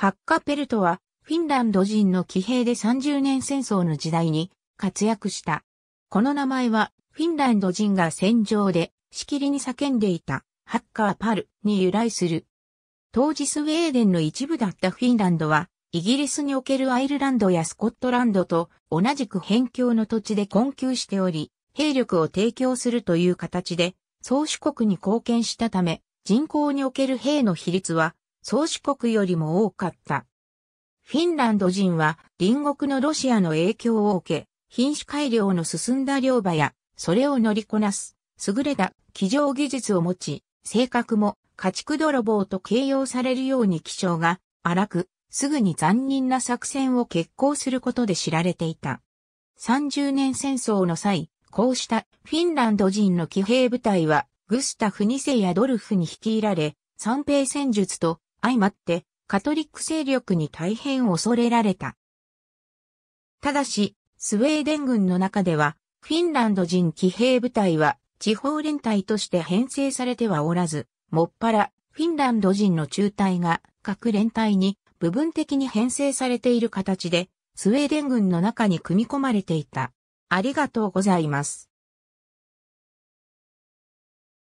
ハッカペルトは、フィンランド人の騎兵で30年戦争の時代に活躍した。この名前は、フィンランド人が戦場で、しきりに叫んでいた、ハッカーパルに由来する。当時スウェーデンの一部だったフィンランドは、イギリスにおけるアイルランドやスコットランドと同じく辺境の土地で困窮しており、兵力を提供するという形で、宗主国に貢献したため、人口における兵の比率は宗主国よりも多かった。フィンランド人は隣国のロシアの影響を受け、品種改良の進んだ漁場や、それを乗りこなす、優れた騎乗技術を持ち、性格も家畜泥棒と形容されるように気象が荒く、すぐに残忍な作戦を決行することで知られていた。30年戦争の際、こうしたフィンランド人の騎兵部隊は、グスタフ2世やドルフに率いられ、三平戦術と相まって、カトリック勢力に大変恐れられた。ただし、スウェーデン軍の中では、フィンランド人騎兵部隊は地方連隊として編成されてはおらず、もっぱらフィンランド人の中隊が各連隊に部分的に編成されている形で、スウェーデン軍の中に組み込まれていた。ありがとうございます。